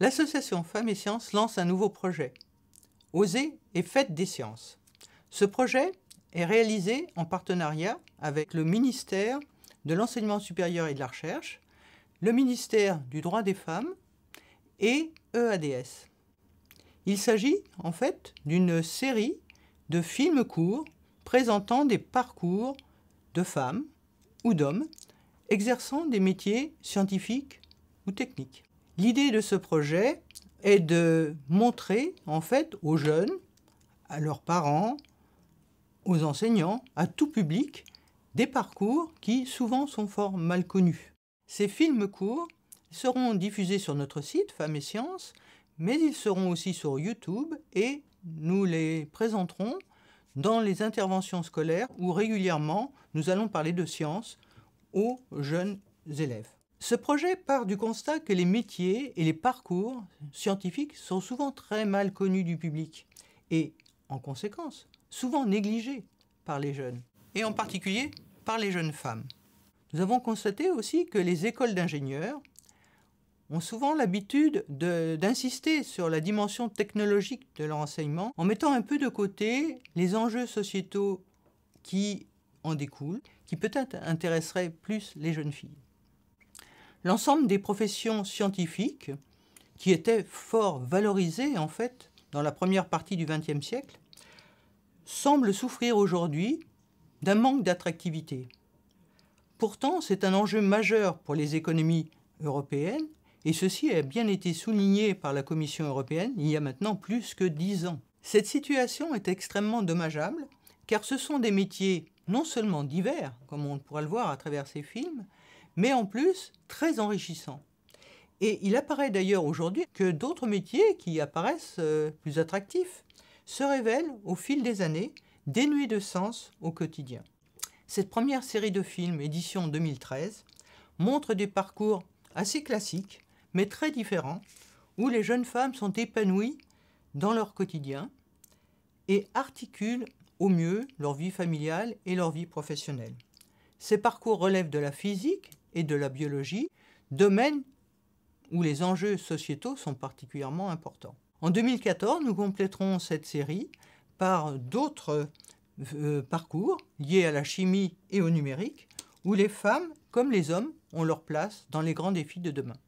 L'association Femmes et Sciences lance un nouveau projet. Osez et faites des sciences. Ce projet est réalisé en partenariat avec le ministère de l'Enseignement supérieur et de la Recherche, le ministère du Droit des Femmes et EADS. Il s'agit en fait d'une série de films courts présentant des parcours de femmes ou d'hommes exerçant des métiers scientifiques ou techniques. L'idée de ce projet est de montrer en fait aux jeunes, à leurs parents, aux enseignants, à tout public, des parcours qui souvent sont fort mal connus. Ces films courts seront diffusés sur notre site Femmes et Sciences, mais ils seront aussi sur YouTube et nous les présenterons dans les interventions scolaires où régulièrement nous allons parler de sciences aux jeunes élèves. Ce projet part du constat que les métiers et les parcours scientifiques sont souvent très mal connus du public et, en conséquence, souvent négligés par les jeunes, et en particulier par les jeunes femmes. Nous avons constaté aussi que les écoles d'ingénieurs ont souvent l'habitude d'insister sur la dimension technologique de leur enseignement en mettant un peu de côté les enjeux sociétaux qui en découlent, qui peut-être intéresseraient plus les jeunes filles l'ensemble des professions scientifiques qui étaient fort valorisées en fait dans la première partie du XXe siècle semblent souffrir aujourd'hui d'un manque d'attractivité. Pourtant, c'est un enjeu majeur pour les économies européennes et ceci a bien été souligné par la Commission européenne il y a maintenant plus que dix ans. Cette situation est extrêmement dommageable car ce sont des métiers non seulement divers, comme on pourra le voir à travers ces films, mais en plus très enrichissant. Et il apparaît d'ailleurs aujourd'hui que d'autres métiers qui apparaissent euh, plus attractifs se révèlent au fil des années dénués de sens au quotidien. Cette première série de films, édition 2013, montre des parcours assez classiques, mais très différents, où les jeunes femmes sont épanouies dans leur quotidien et articulent au mieux leur vie familiale et leur vie professionnelle. Ces parcours relèvent de la physique, et de la biologie, domaine où les enjeux sociétaux sont particulièrement importants. En 2014, nous compléterons cette série par d'autres euh, parcours liés à la chimie et au numérique, où les femmes, comme les hommes, ont leur place dans les grands défis de demain.